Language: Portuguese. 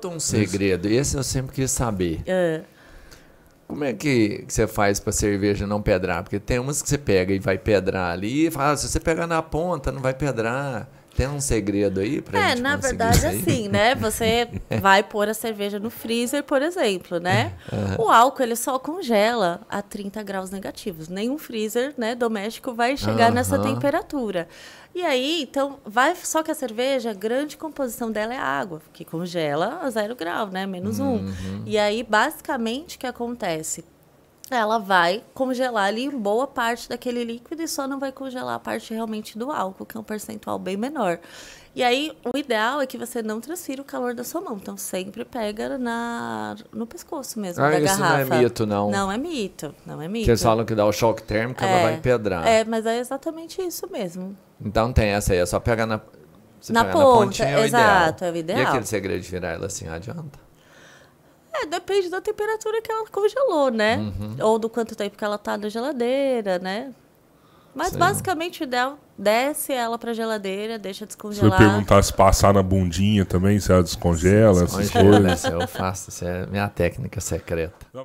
conta um segredo. Esse eu sempre quis saber. É. Como é que você faz para cerveja não pedrar? Porque tem umas que você pega e vai pedrar ali e fala, ah, se você pegar na ponta, não vai pedrar tem um segredo aí pra É, na verdade, assim, né? Você vai pôr a cerveja no freezer, por exemplo, né? Uhum. O álcool, ele só congela a 30 graus negativos. Nenhum freezer, né, doméstico vai chegar uhum. nessa temperatura. E aí, então, vai. Só que a cerveja, a grande composição dela é água, que congela a zero grau, né? Menos uhum. um. E aí, basicamente, o que acontece? ela vai congelar ali boa parte daquele líquido e só não vai congelar a parte realmente do álcool, que é um percentual bem menor. E aí, o ideal é que você não transfira o calor da sua mão. Então, sempre pega na, no pescoço mesmo ah, da isso garrafa. não é mito, não. Não é mito, não é mito. Vocês falam que dá o choque térmico, é, ela vai empedrar. É, mas é exatamente isso mesmo. Então, tem essa aí, é só pegar na... na, ponta, na pontinha, é exato, é o ideal. E aquele segredo de virar ela assim, adianta? É, depende da temperatura que ela congelou, né? Uhum. Ou do quanto tempo que ela tá na geladeira, né? Mas basicamente o ideal desce ela pra geladeira, deixa descongelar. Se eu perguntar se passar na bundinha também, se ela descongela, essas coisas. Eu faço, essa é, é minha técnica secreta.